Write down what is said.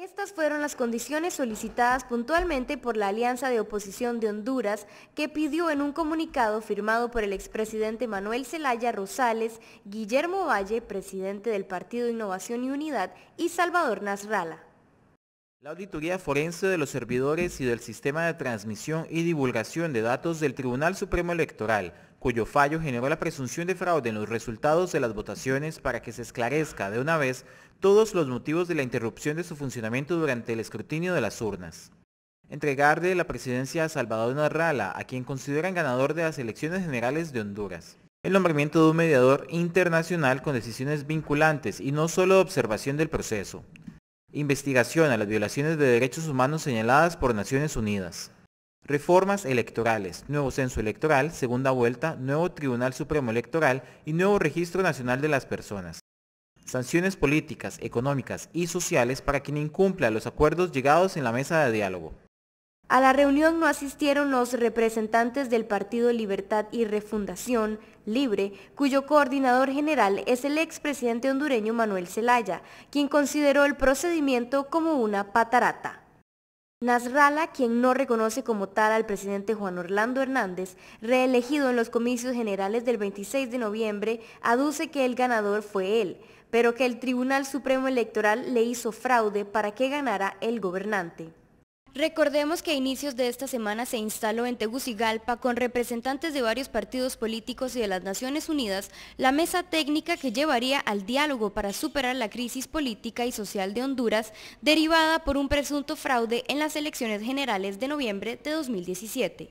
Estas fueron las condiciones solicitadas puntualmente por la Alianza de Oposición de Honduras, que pidió en un comunicado firmado por el expresidente Manuel Zelaya Rosales, Guillermo Valle, presidente del Partido Innovación y Unidad, y Salvador Nasralla. La auditoría forense de los servidores y del sistema de transmisión y divulgación de datos del Tribunal Supremo Electoral, cuyo fallo generó la presunción de fraude en los resultados de las votaciones para que se esclarezca de una vez todos los motivos de la interrupción de su funcionamiento durante el escrutinio de las urnas. Entregarle la presidencia a Salvador Narrala, a quien consideran ganador de las elecciones generales de Honduras. El nombramiento de un mediador internacional con decisiones vinculantes y no solo observación del proceso. Investigación a las violaciones de derechos humanos señaladas por Naciones Unidas. Reformas electorales, nuevo censo electoral, segunda vuelta, nuevo Tribunal Supremo Electoral y nuevo Registro Nacional de las Personas sanciones políticas, económicas y sociales para quien incumpla los acuerdos llegados en la mesa de diálogo. A la reunión no asistieron los representantes del Partido Libertad y Refundación Libre, cuyo coordinador general es el expresidente hondureño Manuel Zelaya, quien consideró el procedimiento como una patarata. Nasrala, quien no reconoce como tal al presidente Juan Orlando Hernández, reelegido en los comicios generales del 26 de noviembre, aduce que el ganador fue él, pero que el Tribunal Supremo Electoral le hizo fraude para que ganara el gobernante. Recordemos que a inicios de esta semana se instaló en Tegucigalpa con representantes de varios partidos políticos y de las Naciones Unidas la mesa técnica que llevaría al diálogo para superar la crisis política y social de Honduras derivada por un presunto fraude en las elecciones generales de noviembre de 2017.